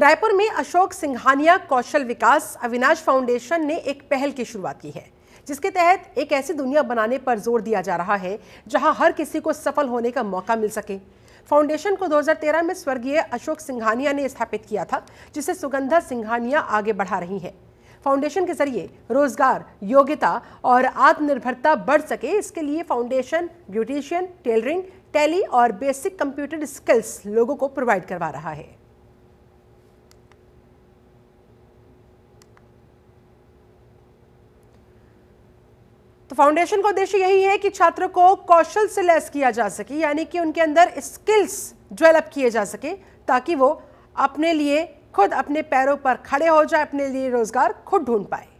रायपुर में अशोक सिंघानिया कौशल विकास अविनाश फाउंडेशन ने एक पहल की शुरुआत की है जिसके तहत एक ऐसी दुनिया बनाने पर जोर दिया जा रहा है जहां हर किसी को सफल होने का मौका मिल सके फाउंडेशन को 2013 में स्वर्गीय अशोक सिंघानिया ने स्थापित किया था जिसे सुगंधा सिंघानिया आगे बढ़ा रही है फाउंडेशन के जरिए रोजगार योग्यता और आत्मनिर्भरता बढ़ सके इसके लिए फाउंडेशन ब्यूटिशियन टेलरिंग टैली और बेसिक कंप्यूटर स्किल्स लोगों को प्रोवाइड करवा रहा है तो फाउंडेशन का उद्देश्य यही है कि छात्र को कौशल से लैस किया जा सके यानी कि उनके अंदर स्किल्स डेवलप किए जा सके ताकि वो अपने लिए खुद अपने पैरों पर खड़े हो जाए अपने लिए रोजगार खुद ढूंढ पाए